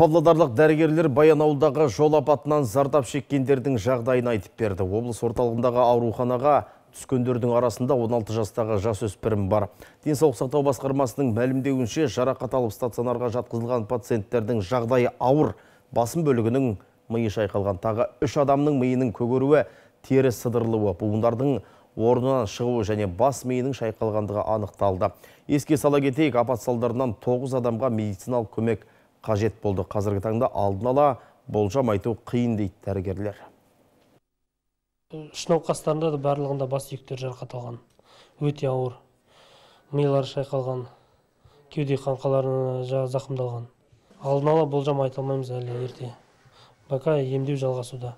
Павлодарлық дәрігерлер Баянауылдағы жол апатынан зардап шеккендердің жағдайын айтып берді. Облыс орталығындағы ауруханаға түскендердің арасында 16 жастағы жасөспірім өспірім бар. Денсаулық сақтау басқармасының мәлімдеуінше жарақат алып стационарға жатқызылған пациенттердің жағдайы ауыр. Басым бөлігінің миы шайқалған тағы үш адамның миының көгеруі тері сыдырылуы. Буындардың орнынан шығуы және бас миының шайқалғандығы анықталды. Еске сала кетейік, апат салдарынан 9 адамға медициналық көмек қажет болды қазіргі таңда алдын ала болжам айту қиын дейді дәрігерлер үш науқастарында да барлығында бас сүйектері жарақат алған өте ауыр милары шайқалған кеуде қаңқалары зақымдалған алдын ала болжам айта алмаймыз әлі ерте пока емдеу жалғасуда